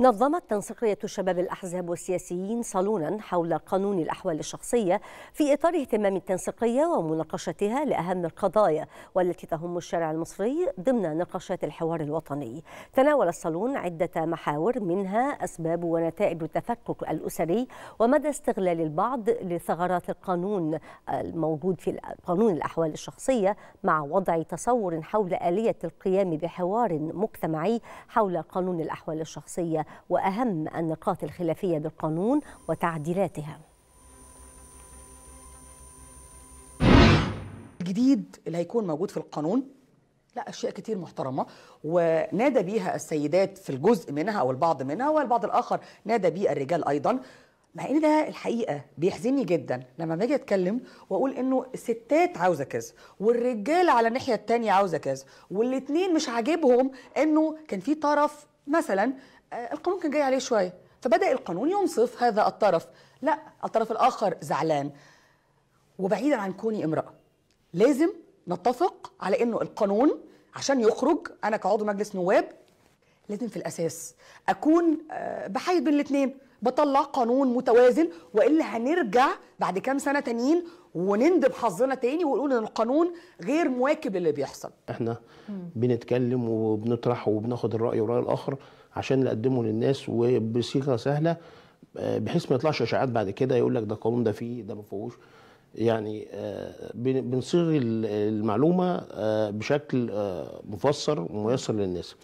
نظمت تنسيقية شباب الأحزاب والسياسيين صالونا حول قانون الأحوال الشخصية في إطار اهتمام التنسيقية ومناقشتها لأهم القضايا والتي تهم الشارع المصري ضمن نقاشات الحوار الوطني تناول الصالون عدة محاور منها أسباب ونتائج التفكك الأسري ومدى استغلال البعض لثغرات القانون الموجود في قانون الأحوال الشخصية مع وضع تصور حول آلية القيام بحوار مجتمعي حول قانون الأحوال الشخصية وأهم النقاط الخلافية بالقانون وتعديلاتها الجديد اللي هيكون موجود في القانون لا اشياء كتير محترمه ونادى بيها السيدات في الجزء منها او البعض منها والبعض الاخر نادى بيه الرجال ايضا مع ان ده الحقيقه بيحزني جدا لما باجي اتكلم واقول انه الستات عاوزه كذا والرجاله على الناحيه الثانيه عاوزه كذا والاثنين مش عاجبهم انه كان في طرف مثلا القانون كان جاي عليه شويه فبدا القانون ينصف هذا الطرف لا الطرف الاخر زعلان وبعيدا عن كوني امراه لازم نتفق على انه القانون عشان يخرج انا كعضو مجلس نواب لازم في الاساس اكون آه، بحيد بين الاثنين بطلع قانون متوازن والا هنرجع بعد كام سنه تانيين ونندب حظنا تاني ونقول ان القانون غير مواكب للي بيحصل احنا بنتكلم وبنطرح وبناخد الراي وراي الاخر عشان نقدمه للناس وبصيغه سهله آه، بحيث ما يطلعش اشاعات بعد كده يقول لك ده القانون ده فيه ده ما فيهوش يعني آه، بنصيغ المعلومه آه، بشكل مفسر وميسر للناس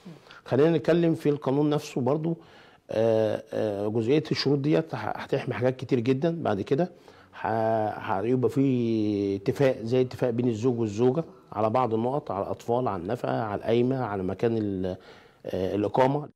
خلينا نتكلم في القانون نفسه برضو آه، آه، جزئيه الشروط ديت هتحمي حاجات كتير جدا بعد كده هيبقى في اتفاق زي اتفاق بين الزوج والزوجه على بعض النقط على الاطفال على النفقه على القايمه على مكان آه، الاقامه